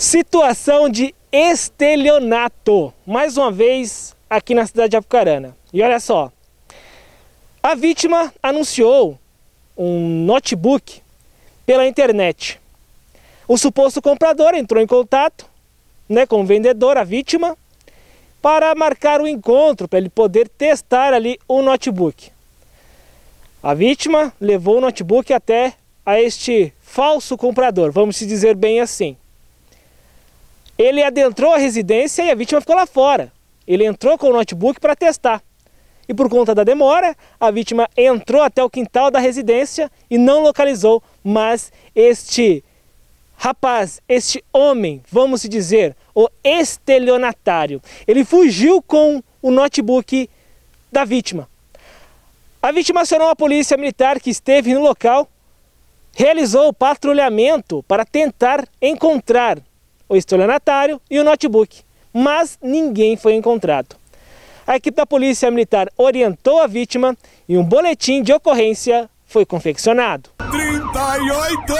Situação de estelionato, mais uma vez aqui na cidade de Apucarana. E olha só, a vítima anunciou um notebook pela internet. O suposto comprador entrou em contato né, com o vendedor, a vítima, para marcar o um encontro, para ele poder testar ali o notebook. A vítima levou o notebook até a este falso comprador, vamos dizer bem assim. Ele adentrou a residência e a vítima ficou lá fora. Ele entrou com o notebook para testar. E por conta da demora, a vítima entrou até o quintal da residência e não localizou, mas este rapaz, este homem, vamos dizer, o estelionatário, ele fugiu com o notebook da vítima. A vítima acionou a polícia militar que esteve no local, realizou o patrulhamento para tentar encontrar o estelionatário e o notebook, mas ninguém foi encontrado. A equipe da Polícia Militar orientou a vítima e um boletim de ocorrência foi confeccionado. 38